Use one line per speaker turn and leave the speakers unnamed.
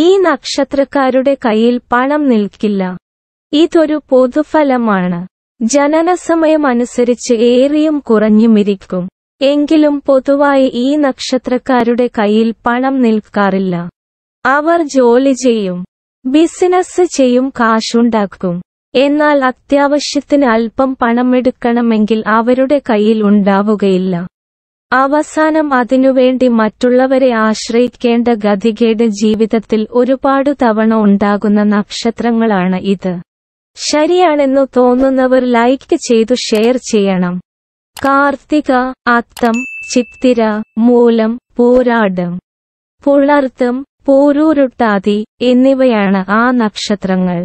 ഈ നക്ഷത്രക്കാരുടെ കയ്യിൽ പണം നിൽക്കില്ല ഇതൊരു പൊതുഫലമാണ് ജനനസമയമനുസരിച്ച് ഏറിയും കുറഞ്ഞുമിരിക്കും എങ്കിലും പൊതുവായി ഈ നക്ഷത്രക്കാരുടെ കയ്യിൽ പണം നിൽക്കാറില്ല അവർ ജോലി ചെയ്യും ബിസിനസ് ചെയ്യും കാശുണ്ടാക്കും എന്നാൽ അത്യാവശ്യത്തിന് അല്പം പണമെടുക്കണമെങ്കിൽ അവരുടെ കയ്യിൽ ഉണ്ടാവുകയില്ല അവസാനം അതിനുവേണ്ടി മറ്റുള്ളവരെ ആശ്രയിക്കേണ്ട ഗതികേട് ജീവിതത്തിൽ ഒരുപാട് തവണ ഉണ്ടാകുന്ന നക്ഷത്രങ്ങളാണ് ഇത് ശരിയാണെന്നു തോന്നുന്നവർ ലൈക്ക് ചെയ്തു ഷെയർ ചെയ്യണം കാർത്തിക അത്തം ചിത്തിര മൂലം പൂരാടം പുളർത്തും പൂരൂരുട്ടാതി എന്നിവയാണ് ആ നക്ഷത്രങ്ങൾ